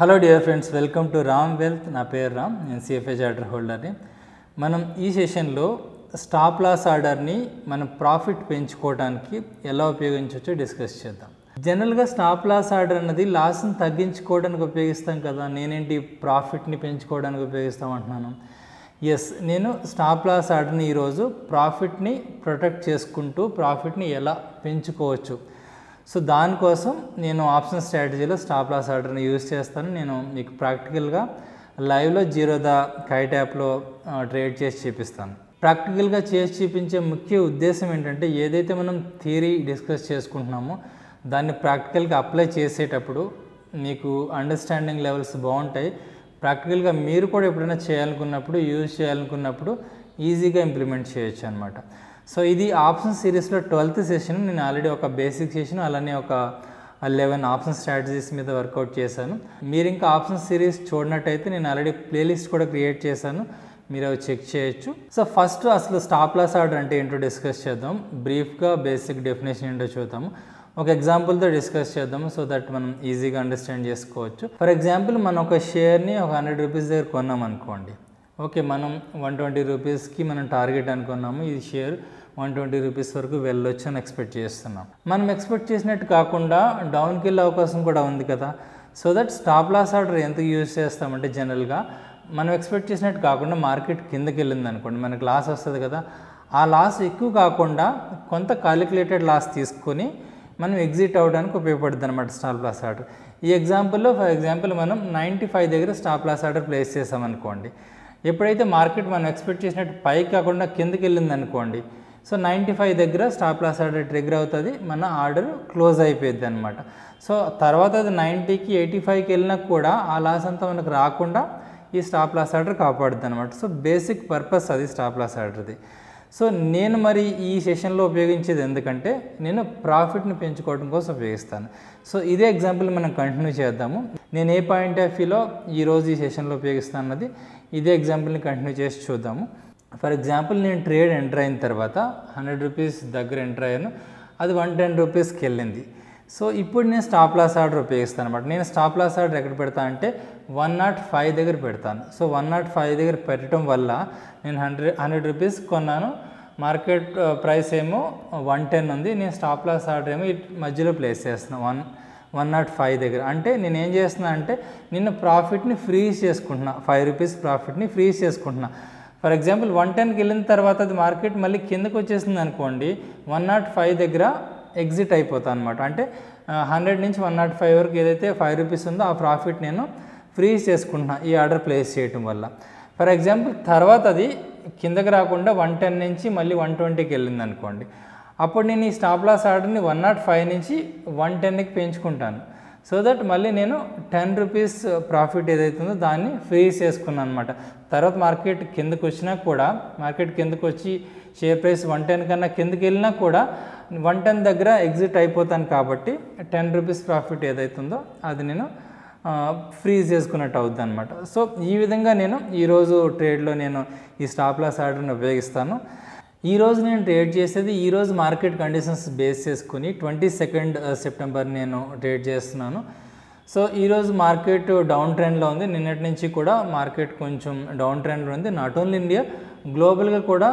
hello dear friends welcome to Ram wealth నా పేరు రామ్ నేను సిఎఫ్ఏ చార్టర్ హోల్డర్ని మనం ఈ సెషన్లో స్టాప్ లాస్ ఆర్డర్ని మనం ప్రాఫిట్ పెంచుకోవడానికి ఎలా ఉపయోగించవచ్చో డిస్కస్ చేద్దాం జనరల్గా స్టాప్ లాస్ ఆర్డర్ అన్నది లాస్ని తగ్గించుకోవడానికి ఉపయోగిస్తాం కదా నేనేంటి ప్రాఫిట్ని పెంచుకోవడానికి ఉపయోగిస్తాం అంటున్నాను ఎస్ నేను స్టాప్ లాస్ ఆర్డర్ని ఈరోజు ప్రాఫిట్ని ప్రొటెక్ట్ చేసుకుంటూ ప్రాఫిట్ని ఎలా పెంచుకోవచ్చు సో దానికోసం నేను ఆప్షన్ స్ట్రాటజీలో స్టాప్ లాస్ ఆర్డర్ని యూజ్ చేస్తాను నేను మీకు ప్రాక్టికల్గా లైవ్లో జీరో ద కైట్ యాప్లో ట్రేడ్ చేసి చూపిస్తాను ప్రాక్టికల్గా చేసి చూపించే ముఖ్య ఉద్దేశం ఏంటంటే ఏదైతే మనం థియరీ డిస్కస్ చేసుకుంటున్నామో దాన్ని ప్రాక్టికల్గా అప్లై చేసేటప్పుడు మీకు అండర్స్టాండింగ్ లెవెల్స్ బాగుంటాయి ప్రాక్టికల్గా మీరు కూడా ఎప్పుడైనా చేయాలనుకున్నప్పుడు యూజ్ చేయాలనుకున్నప్పుడు ఈజీగా ఇంప్లిమెంట్ చేయొచ్చు అనమాట సో ఇది ఆప్షన్ సిరీస్లో ట్వెల్త్ సెషన్ నేను ఆల్రెడీ ఒక బేసిక్ సెషన్ అలానే ఒక లెవెన్ ఆప్షన్ స్ట్రాటజీస్ మీద వర్కౌట్ చేశాను మీరు ఇంకా ఆప్షన్ సిరీస్ చూడనట్టయితే నేను ఆల్రెడీ ప్లేలిస్ట్ కూడా క్రియేట్ చేశాను మీరు అవి చెక్ చేయొచ్చు సో ఫస్ట్ అసలు స్టాప్ లాస్ ఆర్డర్ అంటే ఏంటో డిస్కస్ చేద్దాం బ్రీఫ్గా బేసిక్ డెఫినేషన్ ఏంటో చూద్దాము ఒక ఎగ్జాంపుల్తో డిస్కస్ చేద్దాము సో దట్ మనం ఈజీగా అండర్స్టాండ్ చేసుకోవచ్చు ఫర్ ఎగ్జాంపుల్ మనం ఒక షేర్ని ఒక హండ్రెడ్ రూపీస్ దగ్గర కొన్నాం అనుకోండి ఓకే మనం వన్ ట్వంటీ రూపీస్కి మనం టార్గెట్ అనుకున్నాము ఈ షేర్ వన్ ట్వంటీ రూపీస్ వరకు వెళ్ళొచ్చు అని ఎక్స్పెక్ట్ చేస్తున్నాం మనం ఎక్స్పెక్ట్ చేసినట్టు కాకుండా డౌన్కి వెళ్ళే అవకాశం కూడా ఉంది కదా so that stop loss order ఎంత యూజ్ చేస్తామంటే జనరల్గా మనం ఎక్స్పెక్ట్ చేసినట్టు కాకుండా మార్కెట్ కిందకి వెళ్ళింది అనుకోండి మనకు లాస్ వస్తుంది కదా ఆ లాస్ ఎక్కువ కాకుండా కొంత కాలిక్యులేటెడ్ లాస్ తీసుకొని మనం ఎగ్జిట్ అవ్వడానికి ఉపయోగపడుతుంది అనమాట స్టాప్ లాస్ ఆర్డర్ ఈ ఎగ్జాంపుల్లో ఫర్ ఎగ్జాంపుల్ మనం నైంటీ ఫైవ్ దగ్గర స్టాప్ లాస్ ఆర్డర్ ప్లేస్ చేసామనుకోండి ఎప్పుడైతే మార్కెట్ మనం ఎక్స్పెక్ట్ చేసినట్టు పైకి కాకుండా కిందకి వెళ్ళింది అనుకోండి సో నైంటీ ఫైవ్ దగ్గర స్టాప్ లాస్ ఆర్డర్ ట్రిగర్ అవుతుంది మన ఆర్డర్ క్లోజ్ అయిపోయింది అనమాట సో తర్వాత అది నైంటీకి ఎయిటీ ఫైవ్కి వెళ్ళినా కూడా ఆ లాస్ అంతా మనకు రాకుండా ఈ స్టాప్ లాస్ ఆర్డర్ కాపాడుద్ది అనమాట సో బేసిక్ పర్పస్ అది స్టాప్ లాస్ ఆర్డర్ది సో నేను మరి ఈ సెషన్లో ఉపయోగించేది ఎందుకంటే నేను ప్రాఫిట్ని పెంచుకోవడం కోసం ఉపయోగిస్తాను సో ఇదే ఎగ్జాంపుల్ మనం కంటిన్యూ చేద్దాము నేను ఏ పాయింట్ ఆఫ్ వ్యూలో ఈరోజు ఈ సెషన్లో ఉపయోగిస్తాను అన్నది ఇదే ఎగ్జాంపుల్ని కంటిన్యూ చేసి చూద్దాము ఫర్ ఎగ్జాంపుల్ నేను ట్రేడ్ ఎంటర్ అయిన తర్వాత హండ్రెడ్ రూపీస్ దగ్గర ఎంటర్ అయ్యాను అది వన్ టెన్ రూపీస్కి వెళ్ళింది సో ఇప్పుడు నేను స్టాప్ లాస్ ఆర్డర్ ఉపయోగిస్తాను అనమాట నేను స్టాప్ లాస్ ఆర్డర్ ఎక్కడ పెడతాను అంటే వన్ నాట్ ఫైవ్ దగ్గర పెడతాను సో వన్ నాట్ ఫైవ్ దగ్గర పెట్టడం వల్ల నేను హండ్రెడ్ హండ్రెడ్ రూపీస్ కొన్నాను మార్కెట్ ప్రైస్ ఏమో వన్ టెన్ ఉంది నేను స్టాప్ లాస్ ఆర్డర్ ఏమో మధ్యలో ప్లేస్ చేస్తున్నాను వన్ వన్ నాట్ ఫైవ్ దగ్గర అంటే నేను ఏం చేస్తున్నా అంటే నిన్న ప్రాఫిట్ని ఫ్రీజ్ చేసుకుంటున్నా ఫైవ్ రూపీస్ ప్రాఫిట్ని ఫ్రీజ్ చేసుకుంటున్నా ఫర్ ఎగ్జాంపుల్ వన్ టెన్కి వెళ్ళిన తర్వాత అది మార్కెట్ మళ్ళీ కిందకు వచ్చేసింది అనుకోండి వన్ నాట్ ఫైవ్ దగ్గర ఎగ్జిట్ అయిపోతా అనమాట అంటే హండ్రెడ్ నుంచి వన్ నాట్ ఫైవ్ వరకు ఏదైతే ఫైవ్ రూపీస్ ఉందో ఆ ప్రాఫిట్ నేను ఫ్రీజ్ చేసుకుంటున్నాను ఈ ఆర్డర్ ప్లేస్ చేయటం వల్ల ఫర్ ఎగ్జాంపుల్ తర్వాత అది కిందకి రాకుండా వన్ టెన్ నుంచి మళ్ళీ వన్ ట్వంటీకి వెళ్ళింది అనుకోండి అప్పుడు నేను ఈ స్టాప్ లాస్ ఆర్డర్ని వన్ నాట్ ఫైవ్ నుంచి వన్ టెన్కి పెంచుకుంటాను సో దట్ మళ్ళీ నేను టెన్ రూపీస్ ప్రాఫిట్ ఏదైతుందో దాన్ని ఫ్రీస్ చేసుకున్నాను అనమాట తర్వాత మార్కెట్ కిందకు వచ్చినా కూడా మార్కెట్ కిందకు వచ్చి షేర్ ప్రైస్ వన్ టెన్ కన్నా కిందకి వెళ్ళినా కూడా వన్ టెన్ దగ్గర ఎగ్జిట్ అయిపోతాను కాబట్టి టెన్ రూపీస్ ప్రాఫిట్ ఏదైతుందో అది నేను ఫ్రీజ్ చేసుకున్నట్టు అవుద్ది అనమాట సో ఈ విధంగా నేను ఈరోజు ట్రేడ్లో నేను ఈ స్టాప్ లాస్ ఆర్డర్ని ఉపయోగిస్తాను ఈరోజు నేను ట్రేడ్ చేసేది ఈరోజు మార్కెట్ కండిషన్స్ బేస్ చేసుకుని ట్వంటీ సెకండ్ సెప్టెంబర్ నేను ట్రేడ్ చేస్తున్నాను సో ఈరోజు మార్కెట్ డౌన్ ట్రెండ్లో ఉంది నిన్నటి నుంచి కూడా మార్కెట్ కొంచెం డౌన్ ట్రెండ్లో ఉంది నాట్ ఓన్లీ ఇండియా గ్లోబల్గా కూడా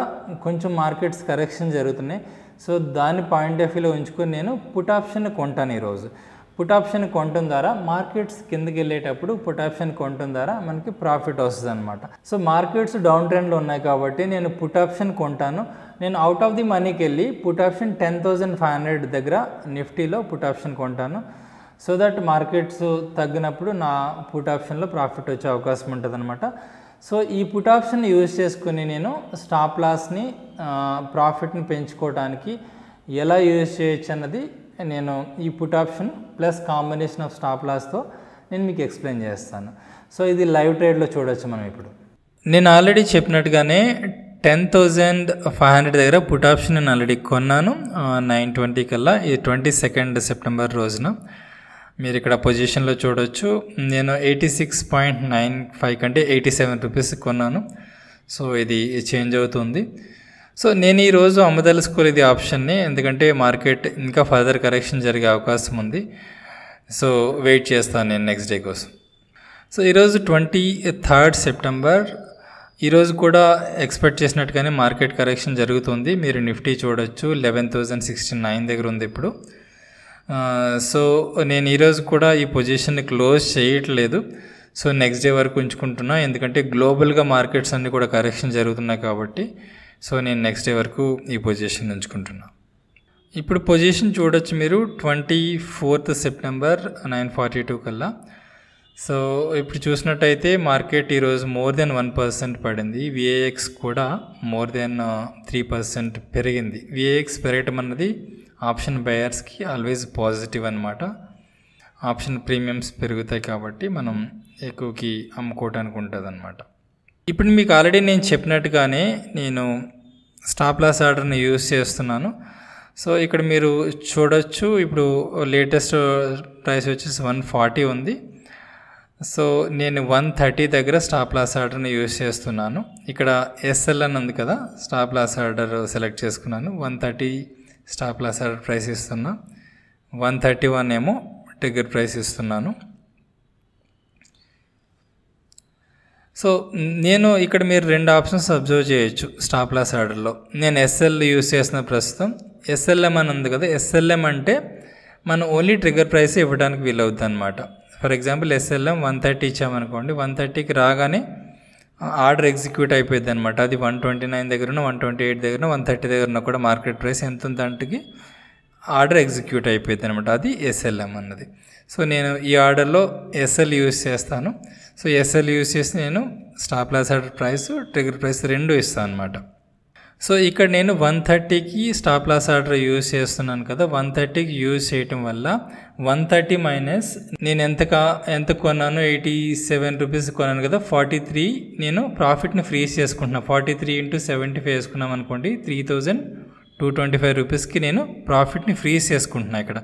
కొంచెం మార్కెట్స్ కరెక్షన్ జరుగుతున్నాయి సో దాని పాయింట్ ఆఫ్ వ్యూలో ఉంచుకొని నేను పుట్ ఆప్షన్ కొంటాను ఈరోజు పుట్ ఆప్షన్ కొనటం ద్వారా మార్కెట్స్ కిందకి వెళ్ళేటప్పుడు పుట్ ఆప్షన్ కొనటం ద్వారా మనకి ప్రాఫిట్ వస్తుంది అనమాట సో మార్కెట్స్ డౌన్ ట్రెండ్లో ఉన్నాయి కాబట్టి నేను పుట్ ఆప్షన్ కొంటాను నేను అవుట్ ఆఫ్ ది మనీకి వెళ్ళి put option ten thousand five hundred దగ్గర నిఫ్టీలో పుట్ ఆప్షన్ కొంటాను సో దట్ మార్కెట్స్ తగ్గినప్పుడు నా పుట్ ఆప్షన్లో ప్రాఫిట్ వచ్చే అవకాశం ఉంటుంది అనమాట సో ఈ పుట్ ఆప్షన్ యూజ్ చేసుకుని నేను స్టాప్ లాస్ని ప్రాఫిట్ని పెంచుకోవడానికి ఎలా యూజ్ చేయొచ్చు అన్నది నేను ఈ put option plus combination of stop లాస్తో నేను మీకు ఎక్స్ప్లెయిన్ చేస్తాను సో ఇది లైవ్ ట్రేడ్లో చూడవచ్చు మనం ఇప్పుడు నేను ఆల్రెడీ చెప్పినట్టుగానే టెన్ థౌజండ్ ఫైవ్ హండ్రెడ్ దగ్గర పుట్ ఆప్షన్ నేను ఆల్రెడీ కొన్నాను నైన్ ట్వంటీ కల్లా ఈ ట్వంటీ సెకండ్ సెప్టెంబర్ రోజున మీరు ఇక్కడ పొజిషన్లో చూడొచ్చు నేను eighty six point nine five కంటే ఎయిటీ సెవెన్ రూపీస్ కొన్నాను సో ఇది చేంజ్ అవుతుంది సో నేను ఈరోజు స్కూల్ ఇది ఆప్షన్ని ఎందుకంటే మార్కెట్ ఇంకా ఫర్దర్ కరెక్షన్ జరిగే అవకాశం ఉంది సో వెయిట్ చేస్తాను నేను నెక్స్ట్ డే కోసం సో ఈరోజు ట్వంటీ థర్డ్ సెప్టెంబర్ ఈరోజు కూడా ఎక్స్పెక్ట్ చేసినట్టుగానే మార్కెట్ కరెక్షన్ జరుగుతుంది మీరు నిఫ్టీ చూడొచ్చు లెవెన్ థౌజండ్ సిక్స్టీ నైన్ దగ్గర ఉంది ఇప్పుడు సో నేను ఈరోజు కూడా ఈ పొజిషన్ని క్లోజ్ చేయట్లేదు సో నెక్స్ట్ డే వరకు ఉంచుకుంటున్నా ఎందుకంటే గ్లోబల్గా మార్కెట్స్ అన్నీ కూడా కరెక్షన్ జరుగుతున్నాయి కాబట్టి సో నేను నెక్స్ట్ డే వరకు ఈ పొజిషన్ ఉంచుకుంటున్నా ఇప్పుడు పొజిషన్ చూడొచ్చు మీరు twenty fourth September nine forty two కల్లా సో ఇప్పుడు చూసినట్టయితే మార్కెట్ ఈరోజు మోర్ దెన్ వన్ పర్సెంట్ పడింది విఏఎక్స్ కూడా మోర్ దెన్ త్రీ పర్సెంట్ పెరిగింది విఏఎక్స్ పెరగటం అన్నది ఆప్షన్ బయర్స్కి ఆల్వేజ్ పాజిటివ్ అనమాట ఆప్షన్ ప్రీమియమ్స్ పెరుగుతాయి కాబట్టి మనం ఎక్కువకి అమ్ముకోవటానికి ఉంటుంది అనమాట ఇప్పుడు మీకు ఆల్రెడీ నేను చెప్పినట్టుగానే నేను స్టాప్ లాస్ ఆర్డర్ని యూజ్ చేస్తున్నాను సో ఇక్కడ మీరు చూడొచ్చు ఇప్పుడు లేటెస్ట్ ప్రైస్ వచ్చేసి వన్ ఫార్టీ ఉంది సో నేను వన్ థర్టీ దగ్గర స్టాప్ లాస్ ఆర్డర్ని యూజ్ చేస్తున్నాను ఇక్కడ ఎస్ఎల్ అని ఉంది కదా స్టాప్ లాస్ ఆర్డర్ సెలెక్ట్ చేసుకున్నాను one thirty stop loss order price ఇస్తున్నా వన్ థర్టీ వన్ ఏమో టిగ్గర్ ప్రైస్ ఇస్తున్నాను సో నేను ఇక్కడ మీరు రెండు ఆప్షన్స్ అబ్జర్వ్ చేయొచ్చు స్టాప్ లాస్ ఆర్డర్లో నేను ఎస్ఎల్ యూస్ చేసిన ప్రస్తుతం ఎస్ఎల్ఎం అని ఉంది కదా ఎస్ఎల్ఎం అంటే మనం ఓన్లీ ట్రిగర్ ప్రైస్ ఇవ్వడానికి వీలవుద్ది అనమాట for example SLM one thirty ఇచ్చామనుకోండి వన్ థర్టీకి రాగానే ఆర్డర్ ఎగ్జిక్యూట్ అయిపోయింది అనమాట అది వన్ ట్వంటీ నైన్ దగ్గర వన్ ట్వంటీ ఎయిట్ దగ్గర వన్ థర్టీ దగ్గర కూడా మార్కెట్ ప్రైస్ ఎంత ఉందంటే ఆర్డర్ ఎగ్జిక్యూట్ అయిపోయింది అనమాట అది ఎస్ఎల్ఎం అన్నది సో నేను ఈ ఆర్డర్లో ఎస్ఎల్ యూజ్ చేస్తాను సో ఎస్ఎల్ యూజ్ చేసి నేను stop loss order price trigger price రెండు ఇస్తాను అనమాట సో ఇక్కడ నేను వన్ థర్టీకి స్టాప్ లాస్ ఆర్డర్ యూజ్ చేస్తున్నాను కదా వన్ థర్టీకి యూజ్ చేయటం వల్ల వన్ థర్టీ మైనస్ నేను ఎంత కా ఎంత కొన్నాను ఎయిటీ సెవెన్ రూపీస్ కొన్నాను కదా ఫార్టీ త్రీ నేను ప్రాఫిట్ని ఫ్రీజ్ చేసుకుంటున్నాను forty three into seventy five వేసుకున్నాం అనుకోండి three thousand two twenty five రూపీస్కి నేను ప్రాఫిట్ని ఫ్రీజ్ చేసుకుంటున్నాను ఇక్కడ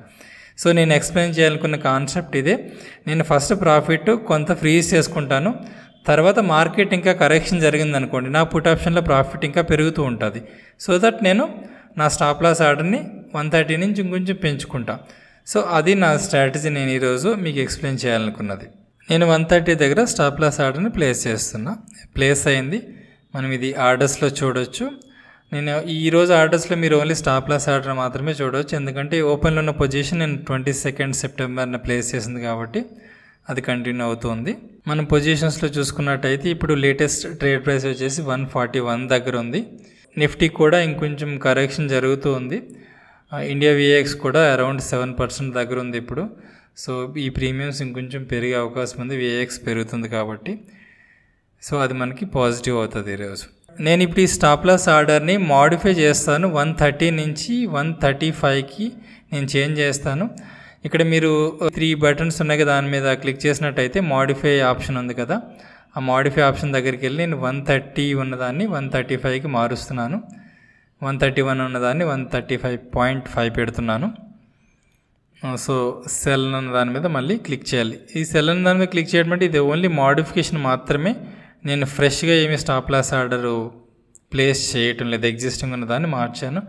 సో నేను ఎక్స్ప్లెయిన్ చేయాలనుకున్న కాన్సెప్ట్ ఇదే నేను ఫస్ట్ ప్రాఫిట్ కొంత ఫ్రీజ్ చేసుకుంటాను తర్వాత మార్కెట్ ఇంకా కరెక్షన్ జరిగింది అనుకోండి నా పుట్ ఆప్షన్లో ప్రాఫిట్ ఇంకా పెరుగుతూ ఉంటుంది సో దట్ నేను నా స్టాప్ లాస్ ఆర్డర్ని వన్ థర్టీ నుంచి ఇంకొంచెం పెంచుకుంటా సో అది నా స్ట్రాటజీ నేను ఈరోజు మీకు ఎక్స్ప్లెయిన్ చేయాలనుకున్నది నేను వన్ థర్టీ దగ్గర స్టాప్ లాస్ ఆర్డర్ని ప్లేస్ చేస్తున్నా ప్లేస్ అయింది మనం ఇది ఆర్డర్స్లో చూడొచ్చు నేను ఈరోజు ఆర్డర్స్లో మీరు ఓన్లీ స్టాప్ లాస్ ఆర్డర్ మాత్రమే చూడవచ్చు ఎందుకంటే ఓపెన్లో ఉన్న పొజిషన్ నేను ట్వంటీ సెకండ్ సెప్టెంబర్న ప్లేస్ చేసింది కాబట్టి అది కంటిన్యూ అవుతుంది మనం పొజిషన్స్లో చూసుకున్నట్టయితే ఇప్పుడు లేటెస్ట్ ట్రేడ్ ప్రైస్ వచ్చేసి వన్ ఫార్టీ వన్ దగ్గర ఉంది నిఫ్టీ కూడా ఇంకొంచెం కరెక్షన్ జరుగుతూ ఉంది ఇండియా విఏఎక్స్ కూడా అరౌండ్ సెవెన్ పర్సెంట్ దగ్గర ఉంది ఇప్పుడు సో ఈ ప్రీమియంస్ ఇంకొంచెం పెరిగే అవకాశం ఉంది విఏఎక్స్ పెరుగుతుంది కాబట్టి సో అది మనకి పాజిటివ్ అవుతుంది ఈరోజు నేను ఇప్పుడు ఈ స్టాప్లస్ ఆర్డర్ని మాడిఫై చేస్తాను వన్ థర్టీ నుంచి వన్ థర్టీ ఫైవ్కి నేను చేంజ్ చేస్తాను ఇక్కడ మీరు త్రీ uh, బటన్స్ ఉన్నాయి కదా దాని మీద క్లిక్ చేసినట్టయితే మాడిఫై ఆప్షన్ ఉంది కదా ఆ మాడిఫై ఆప్షన్ దగ్గరికి వెళ్ళి నేను వన్ థర్టీ ఉన్నదాన్ని వన్ థర్టీ ఫైవ్కి మారుస్తున్నాను వన్ థర్టీ వన్ ఉన్నదాన్ని one thirty five point five పెడుతున్నాను సో సెల్ అన్న దాని మీద మళ్ళీ క్లిక్ చేయాలి ఈ సెల్ అన్న దాని మీద క్లిక్ చేయడం అంటే ఇది ఓన్లీ మాడిఫికేషన్ మాత్రమే నేను ఫ్రెష్గా ఏమి స్టాప్ లాస్ ఆర్డరు ప్లేస్ చేయటం లేదు ఎగ్జిస్టింగ్ ఉన్న దాన్ని మార్చాను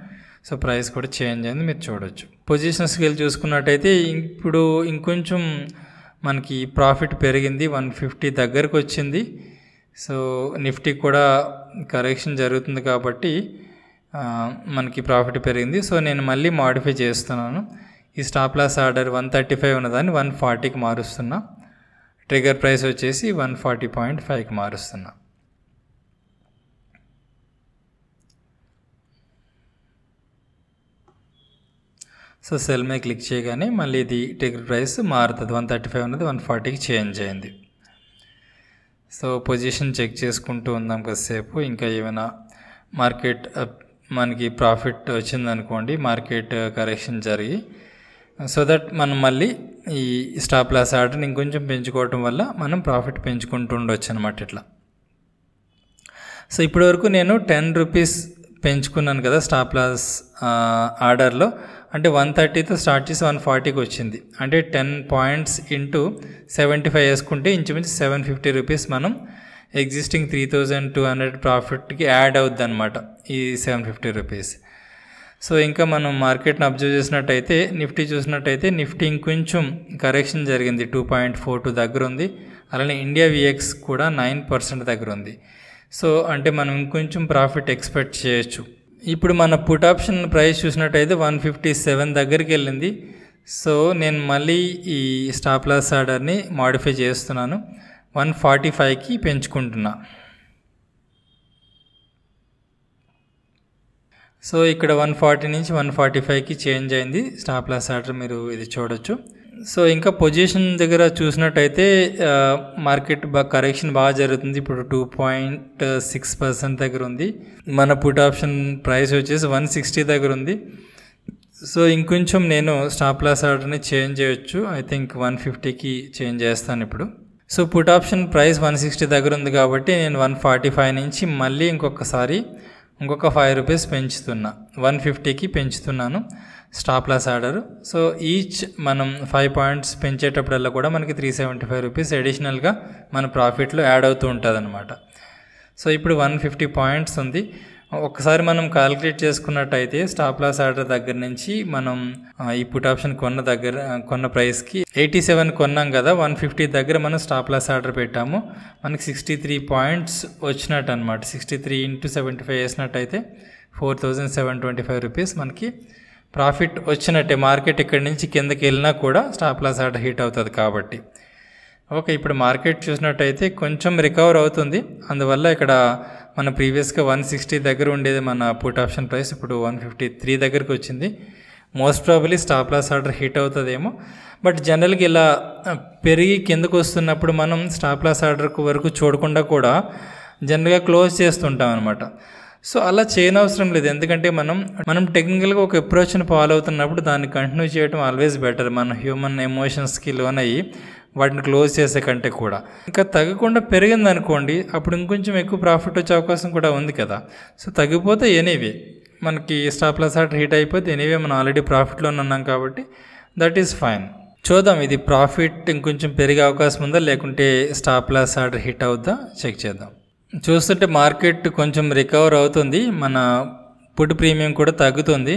సో ప్రైస్ కూడా చేంజ్ అయింది మీరు చూడొచ్చు పొజిషన్ స్కేల్ చూసుకున్నట్టయితే ఇప్పుడు ఇంకొంచెం మనకి ప్రాఫిట్ పెరిగింది వన్ ఫిఫ్టీ దగ్గరకు వచ్చింది సో నిఫ్టీ కూడా కరెక్షన్ జరుగుతుంది కాబట్టి మనకి ప్రాఫిట్ పెరిగింది సో నేను మళ్ళీ మాడిఫై చేస్తున్నాను ఈ stop loss order one thirty five ఉన్నదాన్ని వన్ ఫార్టీకి మారుస్తున్నా ట్రిగర్ ప్రైస్ వచ్చేసి వన్ ఫార్టీ పాయింట్ ఫైవ్కి మారుస్తున్నా సో సెల్ మీద క్లిక్ చేయగానే మళ్ళీ ఇది ట్రిగర్ ప్రైస్ మారుతుంది వన్ థర్టీ ఫైవ్ అనేది వన్ ఫార్టీకి చేంజ్ అయింది సో పొజిషన్ చెక్ చేసుకుంటూ ఉందాం కాసేపు ఇంకా ఏమైనా మార్కెట్ మనకి ప్రాఫిట్ వచ్చిందనుకోండి మార్కెట్ కరెక్షన్ జరిగి సో దట్ మనం మళ్ళీ ఈ స్టాప్ లాస్ ఆర్డర్ని ఇంకొంచెం పెంచుకోవటం వల్ల మనం ప్రాఫిట్ పెంచుకుంటూ ఉండొచ్చు అనమాట ఇట్లా సో ఇప్పటి వరకు నేను టెన్ రూపీస్ పెంచుకున్నాను కదా స్టాప్ లాస్ ఆర్డర్లో అంటే వన్ థర్టీతో స్టార్ట్ చేసి వన్ ఫార్టీకి వచ్చింది అంటే ten points into seventy five వేసుకుంటే ఇంచుమించు సెవెన్ ఫిఫ్టీ రూపీస్ మనం existing three thousand two hundred ప్రాఫిట్కి యాడ్ అవుద్ది అనమాట ఈ సెవెన్ ఫిఫ్టీ రూపీస్ సో ఇంకా మనం మార్కెట్ని అబ్జర్వ్ చేసినట్టయితే నిఫ్టీ చూసినట్టయితే నిఫ్టీ ఇంకొంచెం కరెక్షన్ జరిగింది టూ పాయింట్ ఫోర్ టూ దగ్గర ఉంది అలానే ఇండియా విఎక్స్ కూడా నైన్ పర్సెంట్ దగ్గర ఉంది సో అంటే మనం ఇంకొంచెం ప్రాఫిట్ ఎక్స్పెక్ట్ చేయొచ్చు ఇప్పుడు మన పుట్ ఆప్షన్ ప్రైస్ చూసినట్టయితే వన్ ఫిఫ్టీ సెవెన్ దగ్గరికి వెళ్ళింది సో నేను మళ్ళీ ఈ స్టాప్ లాస్ ఆర్డర్ని మాడిఫై చేస్తున్నాను వన్ ఫార్టీ ఫైవ్కి పెంచుకుంటున్నాను సో ఇక్కడ వన్ ఫార్టీ నుంచి వన్ ఫార్టీ ఫైవ్కి చేంజ్ అయింది స్టాప్ లాస్ ఆర్డర్ మీరు ఇది చూడొచ్చు సో ఇంకా పొజిషన్ దగ్గర చూసినట్టయితే మార్కెట్ బాగా కరెక్షన్ బాగా జరుగుతుంది ఇప్పుడు టూ పాయింట్ సిక్స్ పర్సెంట్ దగ్గర ఉంది మన పుట్ ఆప్షన్ ప్రైస్ వచ్చేసి వన్ సిక్స్టీ దగ్గర ఉంది సో ఇంకొంచెం నేను స్టాప్ లాస్ ఆర్డర్ని చేంజ్ చేయొచ్చు ఐ థింక్ వన్ ఫిఫ్టీకి చేంజ్ చేస్తాను ఇప్పుడు so put option price one sixty దగ్గర ఉంది కాబట్టి నేను వన్ ఫార్టీ ఫైవ్ నుంచి మళ్ళీ ఇంకొకసారి ఇంకొక ఫైవ్ రూపీస్ పెంచుతున్నా వన్ ఫిఫ్టీకి పెంచుతున్నాను stop loss order so each మనం ఫైవ్ పాయింట్స్ పెంచేటప్పుడల్లా కూడా మనకి త్రీ సెవెంటీ ఫైవ్ రూపీస్ అడిషనల్గా మన ప్రాఫిట్లో యాడ్ అవుతూ ఉంటుంది అనమాట సో ఇప్పుడు వన్ ఫిఫ్టీ పాయింట్స్ ఉంది ఒకసారి మనం క్యాలిక్యులేట్ చేసుకున్నట్టయితే స్టాప్ లాస్ ఆర్డర్ దగ్గర నుంచి మనం ఈ పుట్ ఆప్షన్ కొన్న దగ్గర కొన్న ప్రైస్కి ఎయిటీ సెవెన్ కొన్నాం కదా వన్ ఫిఫ్టీ దగ్గర మనం స్టాప్ లాస్ ఆర్డర్ పెట్టాము మనకి సిక్స్టీ త్రీ పాయింట్స్ వచ్చినట్టు అనమాట sixty three into seventy five వేసినట్టయితే four thousand seven twenty five rupees మనకి ప్రాఫిట్ వచ్చినట్టే మార్కెట్ ఇక్కడి నుంచి కిందకి వెళ్ళినా కూడా స్టాప్ లాస్ ఆర్డర్ హీట్ అవుతుంది కాబట్టి ఓకే ఇప్పుడు మార్కెట్ చూసినట్టయితే కొంచెం రికవర్ అవుతుంది అందువల్ల ఇక్కడ మన ప్రీవియస్గా వన్ సిక్స్టీ దగ్గర ఉండేది మన పుట్ ఆప్షన్ ప్రైస్ ఇప్పుడు వన్ ఫిఫ్టీ త్రీ దగ్గరికి వచ్చింది most probably stop loss order hit అవుతుందేమో బట్ జనరల్గా ఇలా పెరిగి కిందకు వస్తున్నప్పుడు మనం స్టాప్ లాస్ ఆర్డర్ వరకు చూడకుండా కూడా జనరల్గా క్లోజ్ చేస్తుంటాం అనమాట సో అలా చేయనవసరం లేదు ఎందుకంటే మనం మనం టెక్నికల్గా ఒక అప్రోచ్ని ఫాలో అవుతున్నప్పుడు దాన్ని కంటిన్యూ చేయడం ఆల్వేస్ బెటర్ మన హ్యూమన్ ఎమోషన్స్కి లోన్ అయ్యి వాటిని క్లోజ్ చేసే కంటే కూడా ఇంకా తగ్గకుండా పెరిగింది అనుకోండి అప్పుడు ఇంకొంచెం ఎక్కువ ప్రాఫిట్ వచ్చే అవకాశం కూడా ఉంది కదా సో తగ్గిపోతే ఎనీవే మనకి స్టాప్ లాస్ ఆర్డర్ హీట్ అయిపోతే ఎనీవే మనం ఆల్రెడీ ప్రాఫిట్లోనే ఉన్నాం కాబట్టి దట్ ఈస్ ఫైన్ చూద్దాం ఇది ప్రాఫిట్ ఇంకొంచెం పెరిగే అవకాశం ఉందా లేకుంటే స్టాప్ లాస్ ఆర్డర్ హిట్ అవుద్దా చెక్ చేద్దాం చూస్తుంటే మార్కెట్ కొంచెం రికవర్ అవుతుంది మన పుట్ ప్రీమియం కూడా తగ్గుతుంది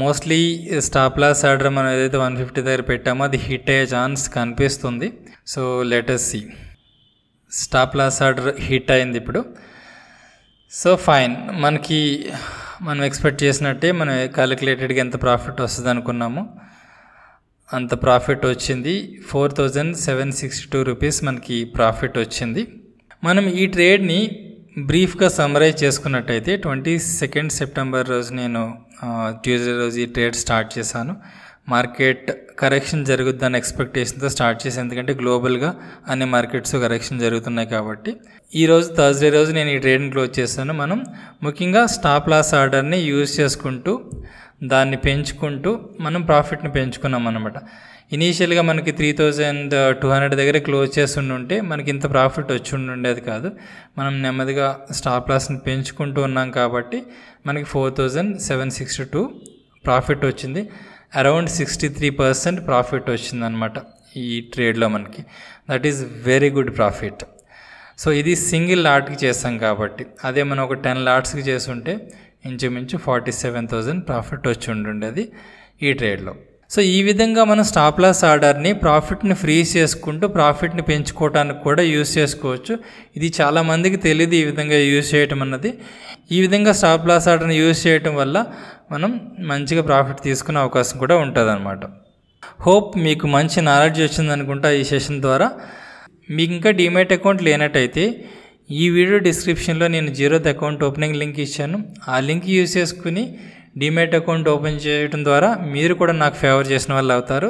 మోస్ట్లీ స్టాప్ లాస్ ఆర్డర్ మనం ఏదైతే వన్ ఫిఫ్టీ దగ్గర పెట్టామో అది హిట్ అయ్యే ఛాన్స్ కనిపిస్తుంది so let's see stop loss order hit అయింది ఇప్పుడు సో ఫైన్ మనకి మనం ఎక్స్పెక్ట్ చేసినట్టే మనం క్యాలిక్యులేటెడ్గా ఎంత ప్రాఫిట్ వస్తుంది అనుకున్నాము అంత ప్రాఫిట్ వచ్చింది four thousand seven sixty two rupees మనకి ప్రాఫిట్ వచ్చింది మనం ఈ ట్రేడ్ని బ్రీఫ్గా సమరైజ్ చేసుకున్నట్టయితే ట్వంటీ సెకండ్ సెప్టెంబర్ రోజు నేను ట్యూస్డే రోజు ఈ ట్రేడ్ స్టార్ట్ చేశాను మార్కెట్ కరెక్షన్ అనే ఎక్స్పెక్టేషన్తో స్టార్ట్ చేసి ఎందుకంటే గ్లోబల్గా అన్ని మార్కెట్స్ కరెక్షన్ జరుగుతున్నాయి కాబట్టి ఈ రోజు థర్స్డే రోజు నేను ఈ ట్రేడ్ని క్లోజ్ చేశాను మనం ముఖ్యంగా స్టాప్ లాస్ ఆర్డర్ని యూజ్ చేసుకుంటూ దాన్ని పెంచుకుంటూ మనం ప్రాఫిట్ని పెంచుకున్నాం అనమాట ఇనీషియల్గా మనకి త్రీ థౌజండ్ టూ హండ్రెడ్ దగ్గర క్లోజ్ చేస్తుండుంటే మనకి ఇంత ప్రాఫిట్ వచ్చి ఉండేది కాదు మనం నెమ్మదిగా స్టాప్ లాస్ని పెంచుకుంటూ ఉన్నాం కాబట్టి మనకి four thousand seven sixty two profit వచ్చింది around sixty three percent profit వచ్చిందనమాట ఈ ట్రేడ్లో మనకి that is very good profit so ఇది సింగిల్ లాట్కి చేస్తాం కాబట్టి అదే మనం ఒక టెన్ లాట్స్కి చేస్తుంటే ఇంచుమించు ఫార్టీ సెవెన్ థౌజండ్ ప్రాఫిట్ వచ్చి ఉండుండేది ఈ ట్రేడ్లో సో ఈ విధంగా మనం స్టాప్ లాస్ ఆర్డర్ని ప్రాఫిట్ని ఫ్రీజ్ చేసుకుంటూ ప్రాఫిట్ని పెంచుకోవడానికి కూడా యూస్ చేసుకోవచ్చు ఇది చాలామందికి తెలియదు ఈ విధంగా యూజ్ చేయటం అన్నది ఈ విధంగా స్టాప్ లాస్ ఆర్డర్ని యూజ్ చేయటం వల్ల మనం మంచిగా ప్రాఫిట్ తీసుకునే అవకాశం కూడా అనమాట హోప్ మీకు మంచి నాలెడ్జ్ వచ్చిందనుకుంటా ఈ సెషన్ ద్వారా మీకు ఇంకా డిమేట్ అకౌంట్ లేనట్టయితే ఈ వీడియో డిస్క్రిప్షన్లో నేను జీరోత్ అకౌంట్ ఓపెనింగ్ లింక్ ఇచ్చాను ఆ లింక్ యూజ్ చేసుకుని డిమేట్ అకౌంట్ ఓపెన్ చేయడం ద్వారా మీరు కూడా నాకు ఫేవర్ చేసిన వాళ్ళు అవుతారు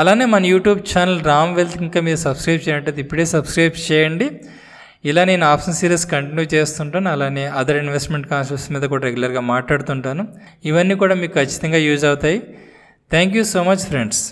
అలానే మన యూట్యూబ్ ఛానల్ రామ్ వెల్త్ ఇంకా మీరు సబ్స్క్రైబ్ చేయనట్టయితే ఇప్పుడే సబ్స్క్రైబ్ చేయండి ఇలా నేను ఆప్షన్ సిరీస్ కంటిన్యూ చేస్తుంటాను అలానే అదర్ ఇన్వెస్ట్మెంట్ కాన్సెప్ట్స్ మీద కూడా రెగ్యులర్గా మాట్లాడుతుంటాను ఇవన్నీ కూడా మీకు ఖచ్చితంగా యూజ్ అవుతాయి thank you so much friends